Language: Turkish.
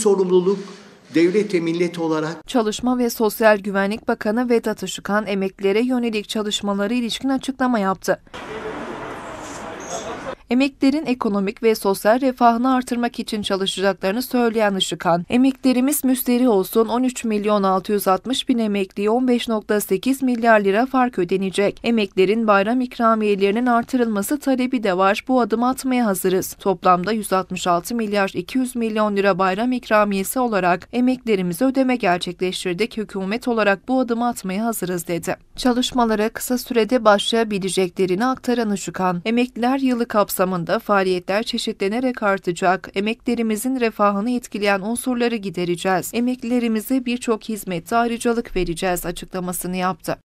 sorumluluk devlete millet olarak. Çalışma ve Sosyal Güvenlik Bakanı Vedat Işıkhan emeklilere yönelik çalışmaları ilişkin açıklama yaptı emeklerin ekonomik ve sosyal refahını artırmak için çalışacaklarını söyleyen Işıkan, emeklerimiz müsteri olsun 13 milyon 660 bin emekliye 15.8 milyar lira fark ödenecek. Emeklerin bayram ikramiyelerinin artırılması talebi de var. Bu adım atmaya hazırız. Toplamda 166 milyar 200 milyon lira bayram ikramiyesi olarak emeklerimize ödeme gerçekleştirdik. Hükümet olarak bu adımı atmaya hazırız dedi. Çalışmalara kısa sürede başlayabileceklerini aktaran Işıkan, emekliler yılı kapsamında kapsamında faaliyetler çeşitlenerek artacak, emeklerimizin refahını etkileyen unsurları gidereceğiz, emeklilerimize birçok hizmette ayrıcalık vereceğiz açıklamasını yaptı.